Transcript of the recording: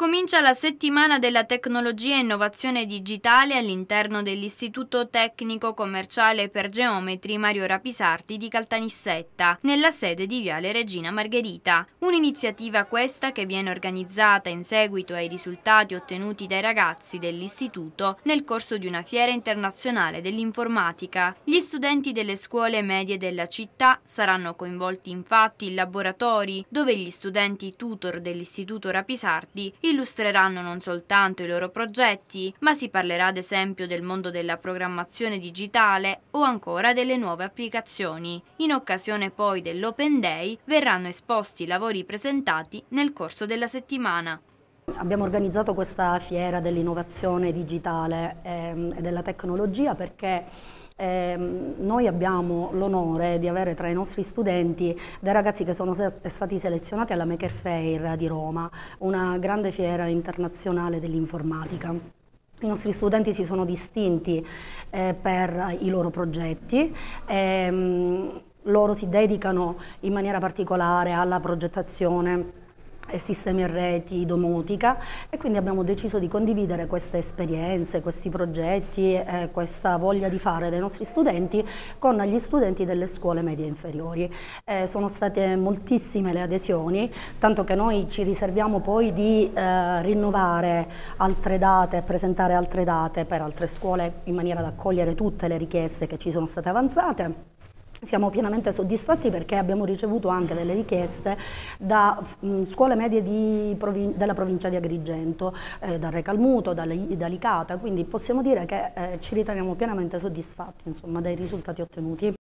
Comincia la settimana della tecnologia e innovazione digitale all'interno dell'Istituto Tecnico Commerciale per Geometri Mario Rapisarti di Caltanissetta, nella sede di Viale Regina Margherita. Un'iniziativa questa che viene organizzata in seguito ai risultati ottenuti dai ragazzi dell'Istituto nel corso di una fiera internazionale dell'informatica. Gli studenti delle scuole medie della città saranno coinvolti infatti in laboratori dove gli studenti tutor dell'Istituto Rapisarti illustreranno non soltanto i loro progetti, ma si parlerà ad esempio del mondo della programmazione digitale o ancora delle nuove applicazioni. In occasione poi dell'Open Day verranno esposti i lavori presentati nel corso della settimana. Abbiamo organizzato questa fiera dell'innovazione digitale ehm, e della tecnologia perché eh, noi abbiamo l'onore di avere tra i nostri studenti dei ragazzi che sono se stati selezionati alla Maker Fair di Roma, una grande fiera internazionale dell'informatica. I nostri studenti si sono distinti eh, per i loro progetti. Ehm, loro si dedicano in maniera particolare alla progettazione e sistemi e reti, domotica e quindi abbiamo deciso di condividere queste esperienze, questi progetti, eh, questa voglia di fare dei nostri studenti con gli studenti delle scuole medie inferiori. Eh, sono state moltissime le adesioni, tanto che noi ci riserviamo poi di eh, rinnovare altre date, presentare altre date per altre scuole in maniera da accogliere tutte le richieste che ci sono state avanzate siamo pienamente soddisfatti perché abbiamo ricevuto anche delle richieste da mh, mm, scuole medie provin della provincia di Agrigento, eh, da Recalmuto, da, da Licata, quindi possiamo dire che eh, ci riteniamo pienamente soddisfatti insomma, dai risultati ottenuti.